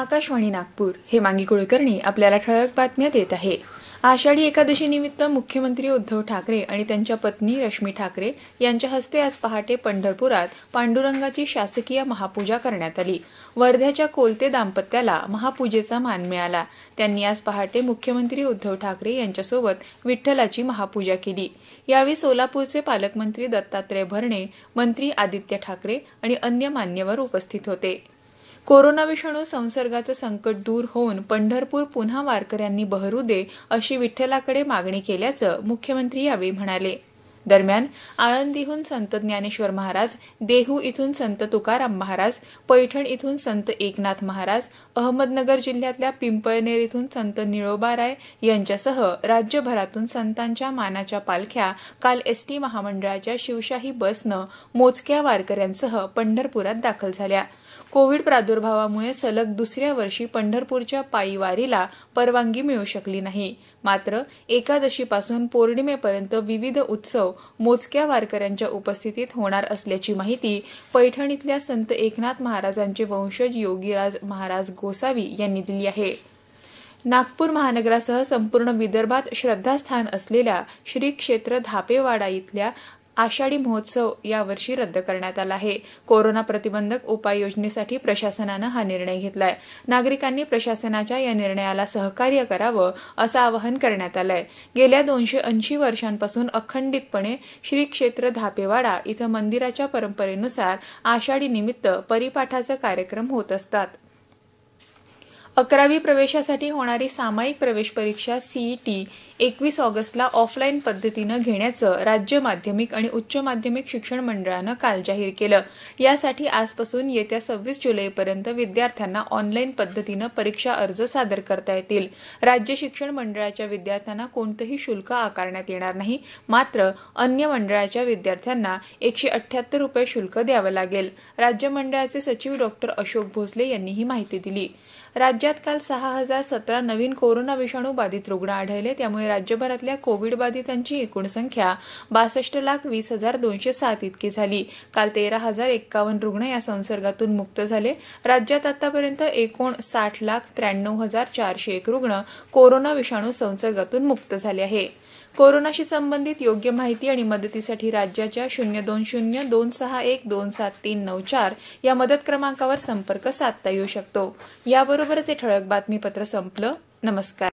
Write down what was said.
आकाशवाणी नागपूर हे मांगी कुलकर्णी आपल्याला ठळक बातम्या देत आहे आषाढी एकादशीनिमित्त मुख्यमंत्री उद्धव ठाकरे आणि त्यांच्या पत्नी रश्मी ठाकरे यांच्या हस्ते आज पहाटे पंढरपुरात पांडुरंगाची शासकीय महापूजा करण्यात आली वर्ध्याच्या कोलते दाम्पत्याला महापूजेचा मान मिळाला त्यांनी आज पहाटे मुख्यमंत्री उद्धव ठाकरे यांच्यासोबत विठ्ठलाची महापूजा केली यावेळी सोलापूरचे पालकमंत्री दत्तात्रय भरणे मंत्री आदित्य ठाकरे आणि अन्य मान्यवर उपस्थित होते कोरोना विषाणू संसर्गाचं संकट दूर होऊन पंढरपूर पुन्हा वारकऱ्यांनी बहरू दे अशी विठ्ठलाकडे मागणी केल्याचं मुख्यमंत्री यावेळी म्हणाले दरम्यान आळंदीहून संत ज्ञानेश्वर महाराज देहू इथून संत तुकाराम महाराज पैठण इथून संत एकनाथ महाराज अहमदनगर जिल्ह्यातल्या पिंपळनेर इथून संत निळोबाराय यांच्यासह राज्यभरातून संतांच्या मानाच्या पालख्या काल एसटी महामंडळाच्या शिवशाही बसनं मोजक्या वारकऱ्यांसह पंढरपुरात दाखल झाल्या कोविड प्रादुर्भावामुळे सलग दुसऱ्या वर्षी पंढरपूरच्या पायीवारीला परवानगी मिळू शकली नाही मात्र एकादशीपासून पौर्णिमेपर्यंत विविध उत्सव मोजक्या वारकऱ्यांच्या उपस्थितीत होणार असल्याची माहिती पैठणीतल्या संत एकनाथ महाराजांचे वंशज योगीराज महाराज गोसावी यांनी दिली आहे नागपूर महानगरासह संपूर्ण विदर्भात श्रद्धास्थान असलेल्या श्री क्षेत्र धापेवाडा इथल्या आषाढी महोत्सव यावर्षी रद्द करण्यात आला आहे कोरोना प्रतिबंधक उपाययोजनेसाठी प्रशासनानं हा निर्णय घेतलाय नागरिकांनी प्रशासनाच्या या निर्णयाला सहकार्य करावं असं आवाहन करण्यात आलंय गेल्या दोनशे ऐंशी वर्षांपासून अखंडितपणे श्री क्षेत्र धापेवाडा इथं मंदिराच्या परंपरेनुसार आषाढी निमित्त परिपाठाचा कार्यक्रम होत असतात अकरावी प्रवेशासाठी होणारी सामायिक प्रवेश परीक्षा सीईटी एकवीस ऑगस्टला ऑफलाईन पद्धतीनं घेण्याचं राज्य माध्यमिक आणि उच्च माध्यमिक शिक्षण मंडळानं काल जाहीर केलं यासाठी आजपासून येत्या सव्वीस जुलैपर्यंत विद्यार्थ्यांना ऑनलाईन पद्धतीनं परीक्षा अर्ज सादर करता येतील राज्य शिक्षण मंडळाच्या विद्यार्थ्यांना कोणतंही शुल्क आकारण्यात येणार नाही मात्र अन्य मंडळाच्या विद्यार्थ्यांना एकशे अठ्ठ्याहत्तर रुपये शुल्क द्यावं लागेल राज्य मंडळाचे सचिव डॉक्टर अशोक भोसले यांनी ही माहिती दिली राज्यात काल सहा हजार सतरा नवीन कोरोना विषाणू बाधित रुग्ण आढळले त्यामुळे राज्यभरातल्या कोविड बाधितांची एकूण संख्या बासष्ट लाख वीस हजार दोनशे सात इतकी झाली काल तेरा हजार एक्कावन्न रुग्ण या संसर्गातून मुक्त झाले राज्यात आतापर्यंत एकूण साठ लाख त्र्याण्णव हजार चारशे एक रुग्ण कोरोना विषाणू संसर्गातून मुक्त झाले आहे कोरोनाशी संबंधित योग्य माहिती आणि मदतीसाठी राज्याच्या शून्य दोन शून्य दोन सहा एक दोन सात तीन नऊ चार या मदत क्रमांकावर संपर्क साधता येऊ शकतो याबरोबरच हे ठळक बातमीपत्र संपलं नमस्कार